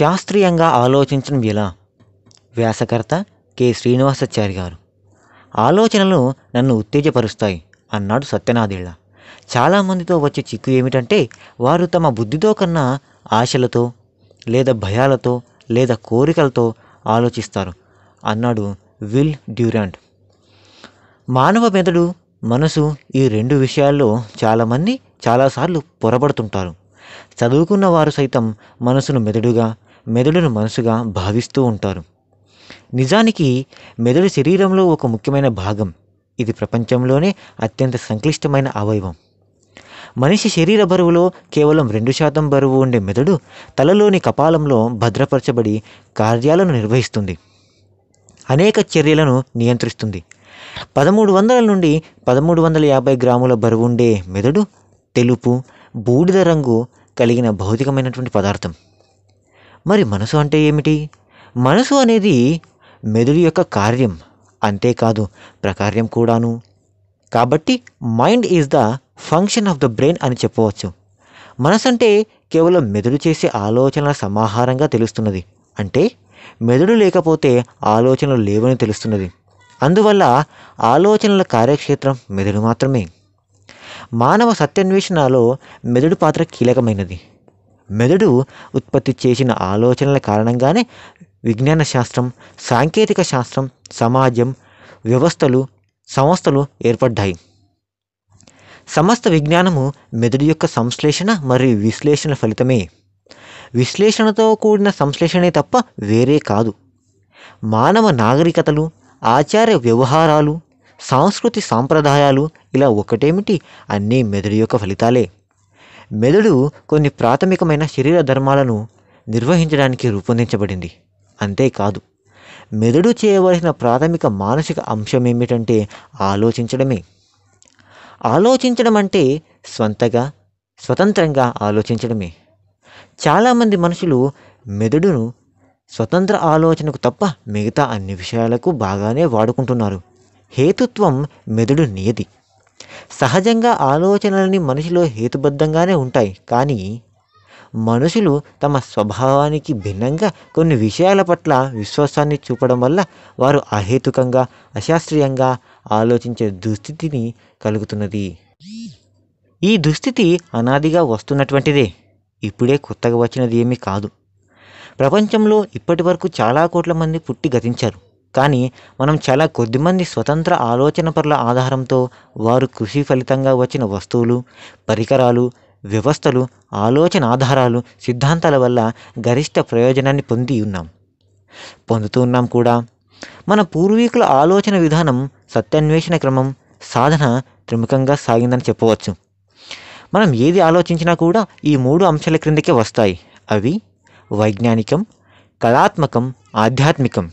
శాస్త్రీయంగా ఆలోచించడం ఎలా వ్యాసకర్త కె శ్రీనివాసాచారి గారు ఆలోచనలు నన్ను ఉత్తేజపరుస్తాయి అన్నాడు సత్యనాథేళ్ళ చాలామందితో వచ్చే చిక్కు ఏమిటంటే వారు తమ బుద్ధితో కన్నా ఆశలతో లేదా భయాలతో లేదా కోరికలతో ఆలోచిస్తారు అన్నాడు విల్ డ్యూరాంట్ మానవ మెదడు మనసు ఈ రెండు విషయాల్లో చాలామంది చాలాసార్లు పొరబడుతుంటారు చదువుకున్న వారు సైతం మనసును మెదడుగా మెదడును మనసుగా భావిస్తూ ఉంటారు నిజానికి మెదడు శరీరంలో ఒక ముఖ్యమైన భాగం ఇది ప్రపంచంలోనే అత్యంత సంక్లిష్టమైన అవయవం మనిషి శరీర బరువులో కేవలం రెండు శాతం బరువు ఉండే మెదడు తలలోని కపాలంలో భద్రపరచబడి కార్యాలను నిర్వహిస్తుంది అనేక చర్యలను నియంత్రిస్తుంది పదమూడు వందల నుండి పదమూడు వందల యాభై గ్రాముల బరువు ఉండే మెదడు తెలుపు బూడిద రంగు కలిగిన భౌతికమైనటువంటి పదార్థం మరి మనసు అంటే ఏమిటి మనసు అనేది మెదడు యొక్క కార్యం అంతేకాదు ప్రకార్యం కూడాను కాబట్టి mind is the function of the brain అని చెప్పవచ్చు మనసు అంటే కేవలం మెదడు చేసే ఆలోచనల సమాహారంగా తెలుస్తున్నది అంటే మెదడు లేకపోతే ఆలోచనలు లేవని తెలుస్తున్నది అందువల్ల ఆలోచనల కార్యక్షేత్రం మెదడు మాత్రమే మానవ సత్యాన్వేషణలో మెదడు పాత్ర కీలకమైనది మెదడు ఉత్పత్తి చేసిన ఆలోచనల కారణంగానే విజ్ఞాన శాస్త్రం సాంకేతిక శాస్త్రం సమాజం వ్యవస్థలు సంస్థలు ఏర్పడ్డాయి సమస్త విజ్ఞానము మెదడు యొక్క సంశ్లేషణ మరియు విశ్లేషణ ఫలితమే విశ్లేషణతో కూడిన సంశ్లేషణే తప్ప వేరే కాదు మానవ నాగరికతలు ఆచార్య వ్యవహారాలు సాంస్కృతి సాంప్రదాయాలు ఇలా ఒకటేమిటి అన్నీ మెదడు యొక్క ఫలితాలే మెదడు కొన్ని ప్రాథమికమైన శరీర ధర్మాలను నిర్వహించడానికి రూపొందించబడింది అంతేకాదు మెదడు చేయవలసిన ప్రాథమిక మానసిక అంశం ఏమిటంటే ఆలోచించడమే ఆలోచించడం అంటే స్వంతగా స్వతంత్రంగా ఆలోచించడమే చాలామంది మనుషులు మెదడును స్వతంత్ర ఆలోచనకు తప్ప మిగతా అన్ని విషయాలకు బాగానే వాడుకుంటున్నారు హేతుత్వం మెదడు నియతి సహజంగా ఆలోచనలని మనిషిలో హేతుబద్ధంగానే ఉంటాయి కానీ మనుషులు తమ స్వభావానికి భిన్నంగా కొన్ని విషయాల పట్ల విశ్వాసాన్ని చూపడం వల్ల వారు అహేతుకంగా అశాస్త్రీయంగా ఆలోచించే దుస్థితిని కలుగుతున్నది ఈ దుస్థితి అనాదిగా వస్తున్నటువంటిదే ఇప్పుడే కొత్తగా వచ్చినది ఏమీ కాదు ప్రపంచంలో ఇప్పటి వరకు చాలా కోట్ల మంది పుట్టి గతించారు కానీ మనం చాలా కొద్దిమంది స్వతంత్ర ఆలోచన పరుల ఆధారంతో వారు కృషి ఫలితంగా వచ్చిన వస్తువులు పరికరాలు వ్యవస్థలు ఆలోచన ఆధారాలు సిద్ధాంతాల వల్ల గరిష్ట ప్రయోజనాన్ని పొంది ఉన్నాం పొందుతూ ఉన్నాం కూడా మన పూర్వీకుల ఆలోచన విధానం సత్యాన్వేషణ క్రమం సాధన త్రిముఖంగా సాగిందని చెప్పవచ్చు మనం ఏది ఆలోచించినా కూడా ఈ మూడు అంశాల క్రిందకే వస్తాయి అవి వైజ్ఞానికం కళాత్మకం ఆధ్యాత్మికం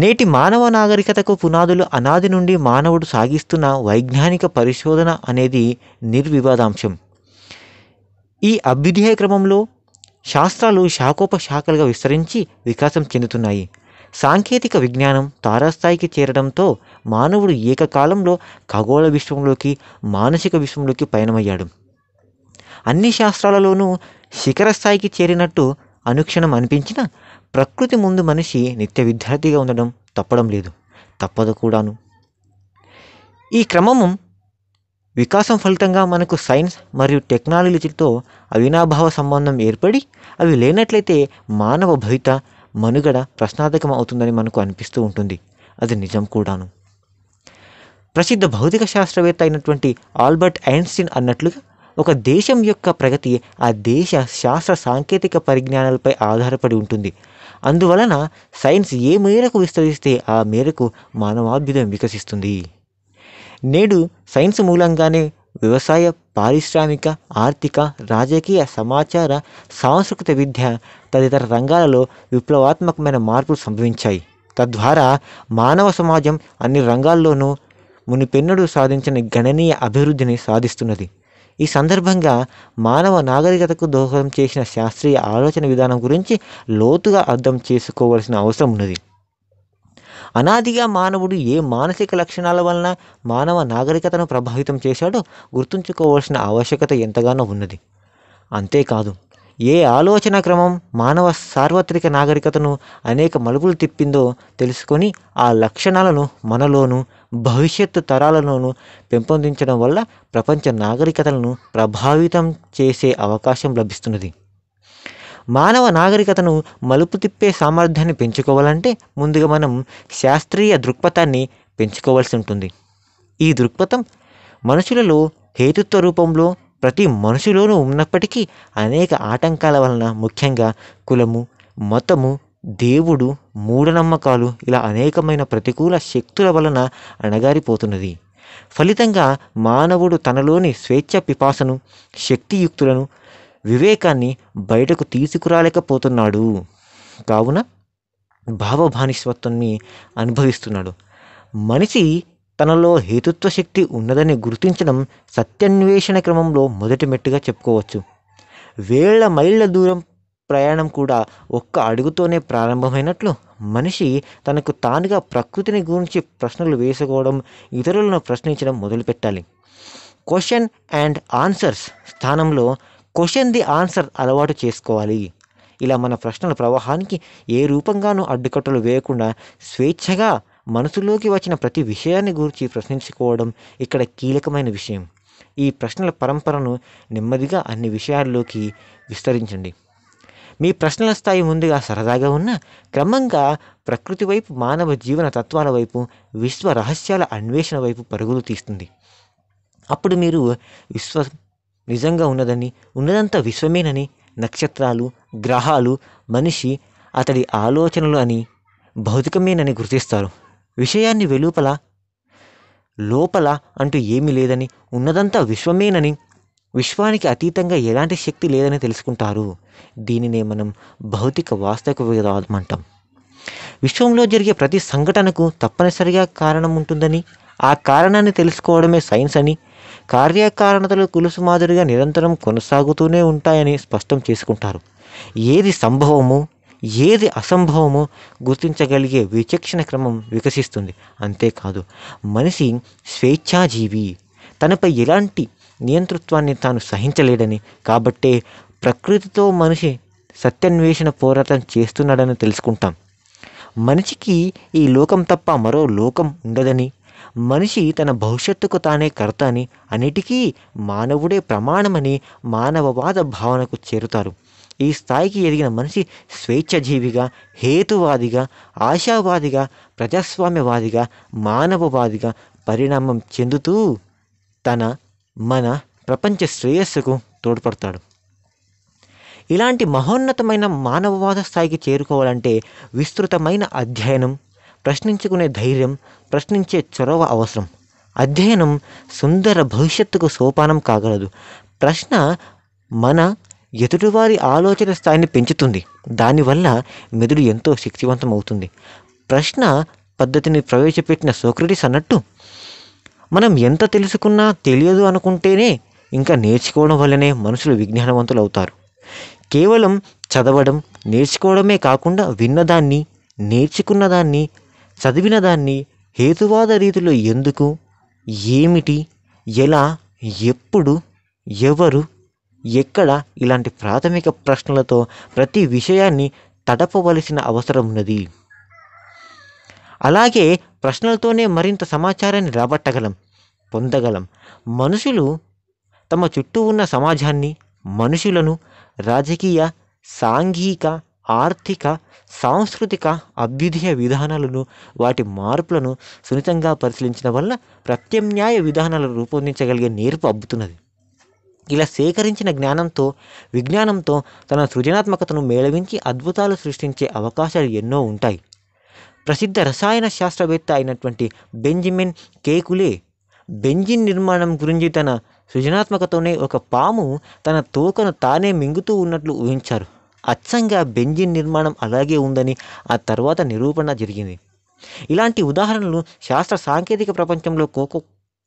నేటి మానవ నాగరికతకు పునాదులు అనాది నుండి మానవుడు సాగిస్తున్న వైజ్ఞానిక పరిశోధన అనేది నిర్వివాదాంశం ఈ అభ్యుదయ క్రమంలో శాస్త్రాలు శాఖోపశాఖలుగా విస్తరించి వికాసం చెందుతున్నాయి సాంకేతిక విజ్ఞానం తారాస్థాయికి చేరడంతో మానవుడు ఏకకాలంలో ఖగోళ విశ్వంలోకి మానసిక విశ్వంలోకి పయనమయ్యాడు అన్ని శాస్త్రాలలోనూ శిఖర స్థాయికి చేరినట్టు అనుక్షణం అనిపించిన ప్రకృతి ముందు మనిషి నిత్య విద్యార్థిగా ఉండడం తప్పడం లేదు తప్పదు కూడాను ఈ క్రమము వికాసం ఫలితంగా మనకు సైన్స్ మరియు టెక్నాలజీతో అవినాభావ సంబంధం ఏర్పడి అవి లేనట్లయితే మానవ భవిత మనుగడ ప్రశ్నార్థకం అవుతుందని మనకు అనిపిస్తూ ఉంటుంది అది నిజం కూడాను ప్రసిద్ధ భౌతిక శాస్త్రవేత్త అయినటువంటి ఆల్బర్ట్ ఐన్స్టీన్ అన్నట్లుగా ఒక దేశం యొక్క ప్రగతి ఆ దేశ శాస్త్ర సాంకేతిక పరిజ్ఞానాలపై ఆధారపడి ఉంటుంది అందువలన సైన్స్ ఏ మేరకు విస్తరిస్తే ఆ మేరకు మానవాభ్యుదయం వికసిస్తుంది నేడు సైన్స్ మూలంగానే వ్యవసాయ పారిశ్రామిక ఆర్థిక రాజకీయ సమాచార సాంస్కృతిక విద్య తదితర రంగాలలో విప్లవాత్మకమైన మార్పులు సంభవించాయి తద్వారా మానవ సమాజం అన్ని రంగాల్లోనూ మునిపెన్నడూ సాధించిన గణనీయ అభివృద్ధిని సాధిస్తున్నది ఈ సందర్భంగా మానవ నాగరికతకు దోహదం చేసిన శాస్త్రీయ ఆలోచన విధానం గురించి లోతుగా అర్థం చేసుకోవాల్సిన అవసరం ఉన్నది అనాదిగా మానవుడు ఏ మానసిక లక్షణాల వలన మానవ నాగరికతను ప్రభావితం చేశాడో గుర్తుంచుకోవాల్సిన ఆవశ్యకత ఎంతగానో ఉన్నది అంతేకాదు ఏ ఆలోచన క్రమం మానవ సార్వత్రిక నాగరికతను అనేక మలుపులు తిప్పిందో తెలుసుకొని ఆ లక్షణాలను మనలోనూ భవిష్యత్తు తరాలలోనూ పెంపొందించడం వల్ల ప్రపంచ నాగరికతలను ప్రభావితం చేసే అవకాశం లభిస్తున్నది మానవ నాగరికతను మలుపు తిప్పే సామర్థ్యాన్ని పెంచుకోవాలంటే ముందుగా మనం శాస్త్రీయ దృక్పథాన్ని పెంచుకోవాల్సి ఉంటుంది ఈ దృక్పథం మనుషులలో హేతుత్వ రూపంలో ప్రతి మనుషులోనూ ఉన్నప్పటికీ అనేక ఆటంకాల వలన ముఖ్యంగా కులము మతము దేవుడు మూఢనమ్మకాలు ఇలా అనేకమైన ప్రతికూల శక్తుల వలన అణగారిపోతున్నది ఫలితంగా మానవుడు తనలోని స్వేచ్ఛ పిపాసను శక్తియుక్తులను వివేకాన్ని బయటకు తీసుకురాలేకపోతున్నాడు కావున భావభానిస్వత్వాన్ని అనుభవిస్తున్నాడు మనిషి తనలో హేతుత్వ శక్తి ఉన్నదని గుర్తించడం సత్యన్వేషణ క్రమంలో మొదటి మెట్టుగా చెప్పుకోవచ్చు వేల మైళ్ళ దూరం ప్రయాణం కూడా ఒక్క అడుగుతోనే ప్రారంభమైనట్లు మనిషి తనకు తానుగా ప్రకృతిని గురించి ప్రశ్నలు వేసుకోవడం ఇతరులను ప్రశ్నించడం మొదలుపెట్టాలి క్వశ్చన్ అండ్ ఆన్సర్స్ స్థానంలో క్వశ్చన్ ది ఆన్సర్ అలవాటు చేసుకోవాలి ఇలా మన ప్రశ్నల ప్రవాహానికి ఏ రూపంగానూ అడ్డుకట్టలు వేయకుండా స్వేచ్ఛగా మనసులోకి వచ్చిన ప్రతి విషయాన్ని గురించి ప్రశ్నించుకోవడం ఇక్కడ కీలకమైన విషయం ఈ ప్రశ్నల పరంపరను నెమ్మదిగా అన్ని విషయాల్లోకి విస్తరించండి మీ ప్రశ్నల స్థాయి ముందుగా సరదాగా ఉన్న క్రమంగా ప్రకృతి వైపు మానవ జీవన తత్వాల వైపు విశ్వ రహస్యాల అన్వేషణ వైపు పరుగులు తీస్తుంది అప్పుడు మీరు విశ్వ నిజంగా ఉన్నదని ఉన్నదంతా విశ్వమేనని నక్షత్రాలు గ్రహాలు మనిషి అతడి ఆలోచనలు అని భౌతికమేనని గుర్తిస్తారు విషయాన్ని వెలుపల లోపల అంటూ ఏమీ లేదని ఉన్నదంతా విశ్వమేనని విశ్వానికి అతీతంగా ఎలాంటి శక్తి లేదని తెలుసుకుంటారు దీనినే మనం భౌతిక వాస్తవికవాదం అంటాం విశ్వంలో జరిగే ప్రతి సంఘటనకు తప్పనిసరిగా కారణం ఉంటుందని ఆ కారణాన్ని తెలుసుకోవడమే సైన్స్ అని కార్యకారణతలు కులుసు మాదిరిగా నిరంతరం కొనసాగుతూనే ఉంటాయని స్పష్టం చేసుకుంటారు ఏది సంభవము ఏది అసంభవమో గుర్తించగలిగే విచక్షణ క్రమం వికసిస్తుంది అంతేకాదు మనిషి స్వేచ్ఛాజీవి తనపై ఎలాంటి నియంతృత్వాన్ని తాను సహించలేడని కాబట్టే ప్రకృతితో మనిషి సత్యన్వేషణ పోరాటం చేస్తున్నాడని తెలుసుకుంటాం మనిషికి ఈ లోకం తప్ప మరో లోకం ఉండదని మనిషి తన భవిష్యత్తుకు తానే కర్త అని అన్నిటికీ మానవుడే ప్రమాణమని మానవవాద భావనకు చేరుతారు ఈ స్థాయికి ఎదిగిన మనిషి స్వేచ్ఛజీవిగా హేతువాదిగా ఆశావాదిగా ప్రజాస్వామ్యవాదిగా మానవవాదిగా పరిణామం చెందుతూ తన మన ప్రపంచ శ్రేయస్సుకు తోడ్పడతాడు ఇలాంటి మహోన్నతమైన మానవవాద స్థాయికి చేరుకోవాలంటే విస్తృతమైన అధ్యయనం ప్రశ్నించుకునే ధైర్యం ప్రశ్నించే చొరవ అవసరం అధ్యయనం సుందర భవిష్యత్తుకు సోపానం కాగలదు ప్రశ్న మన ఎదుటివారి ఆలోచన స్థాయిని పెంచుతుంది దానివల్ల మెదడు ఎంతో శక్తివంతం అవుతుంది ప్రశ్న పద్ధతిని ప్రవేశపెట్టిన సోక్రటిస్ అన్నట్టు మనం ఎంత తెలుసుకున్నా తెలియదు అనుకుంటేనే ఇంకా నేర్చుకోవడం వల్లనే మనుషులు విజ్ఞానవంతులు అవుతారు కేవలం చదవడం నేర్చుకోవడమే కాకుండా విన్నదాన్ని నేర్చుకున్నదాన్ని చదివిన దాన్ని హేతువాద రీతిలో ఎందుకు ఏమిటి ఎలా ఎప్పుడు ఎవరు ఎక్కడ ఇలాంటి ప్రాథమిక ప్రశ్నలతో ప్రతి విషయాన్ని తడపవలసిన అవసరం ఉన్నది అలాగే ప్రశ్నలతోనే మరింత సమాచారాన్ని రాబట్టగలం పొందగలం మనుషులు తమ చుట్టూ ఉన్న సమాజాన్ని మనుషులను రాజకీయ సాంఘిక ఆర్థిక సాంస్కృతిక అభ్యుదయ విధానాలను వాటి మార్పులను సున్నితంగా పరిశీలించడం వల్ల ప్రత్యామ్నాయ విధానాలు రూపొందించగలిగే నేర్పు అబ్బుతున్నది ఇలా సేకరించిన జ్ఞానంతో విజ్ఞానంతో తన సృజనాత్మకతను మేళవించి అద్భుతాలు సృష్టించే అవకాశాలు ఎన్నో ఉంటాయి ప్రసిద్ధ రసాయన శాస్త్రవేత్త అయినటువంటి బెంజమిన్ కేకులే బెంజిన్ నిర్మాణం గురించి తన సృజనాత్మకతోనే ఒక పాము తన తోకను తానే మింగుతూ ఉన్నట్లు ఊహించారు అచ్చంగా బెంజిన్ నిర్మాణం అలాగే ఉందని ఆ తర్వాత నిరూపణ జరిగింది ఇలాంటి ఉదాహరణలు శాస్త్ర సాంకేతిక ప్రపంచంలో కోకో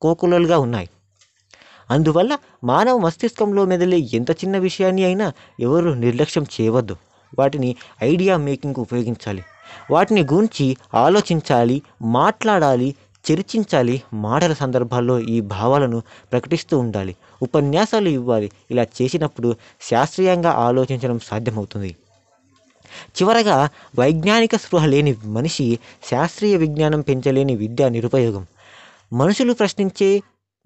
కోకులలుగా ఉన్నాయి అందువల్ల మానవ మస్తిష్కంలో మెదిలే ఎంత చిన్న విషయాన్ని అయినా ఎవరు నిర్లక్ష్యం చేయవద్దు వాటిని ఐడియా మేకింగ్కు ఉపయోగించాలి వాటిని గురించి ఆలోచించాలి మాట్లాడాలి చర్చించాలి మాటల సందర్భాల్లో ఈ భావాలను ప్రకటిస్తూ ఉండాలి ఉపన్యాసాలు ఇవ్వాలి ఇలా చేసినప్పుడు శాస్త్రీయంగా ఆలోచించడం సాధ్యమవుతుంది చివరగా వైజ్ఞానిక స్పృహ లేని మనిషి శాస్త్రీయ విజ్ఞానం పెంచలేని విద్య నిరుపయోగం మనుషులు ప్రశ్నించే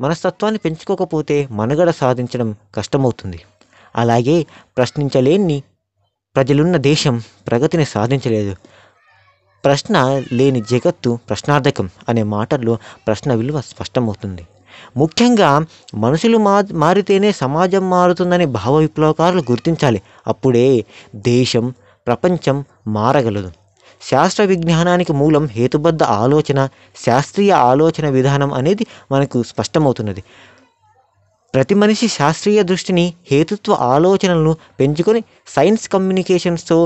మనస్తత్వాన్ని పెంచుకోకపోతే మనుగడ సాధించడం కష్టమవుతుంది అలాగే ప్రశ్నించలేని ప్రజలున్న దేశం ప్రగతిని సాధించలేదు ప్రశ్న లేని జగత్తు ప్రశ్నార్థకం అనే మాటల్లో ప్రశ్న విలువ స్పష్టమవుతుంది ముఖ్యంగా మనుషులు మా మారితేనే సమాజం మారుతుందని భావ విప్లవకారులు గుర్తించాలి అప్పుడే దేశం ప్రపంచం మారగలదు శాస్త్ర విజ్ఞానానికి మూలం హేతుబద్ధ ఆలోచన శాస్త్రీయ ఆలోచన విధానం అనేది మనకు స్పష్టమవుతున్నది ప్రతి మనిషి శాస్త్రీయ దృష్టిని హేతుత్వ ఆలోచనలను పెంచుకొని సైన్స్ కమ్యూనికేషన్స్తో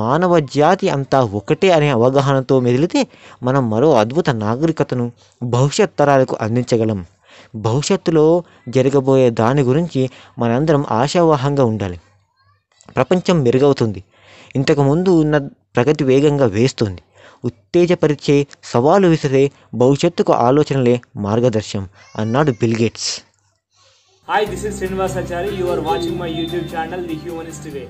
మానవ జాతి అంతా ఒకటే అనే అవగాహనతో మెదిలితే మనం మరో అద్భుత నాగరికతను భవిష్యత్ తరాలకు అందించగలం భవిష్యత్తులో జరగబోయే దాని గురించి మనందరం ఆశావాహంగా ఉండాలి ప్రపంచం మెరుగవుతుంది ఇంతకుముందు ఉన్న ప్రగతి వేగంగా వేస్తుంది ఉత్తేజపరిచే సవాలు విసిరే భవిష్యత్తుకు ఆలోచనలే మార్గదర్శం అన్నాడు Bill Gates hi this is Srinivasachari you are watching my YouTube channel the humanist way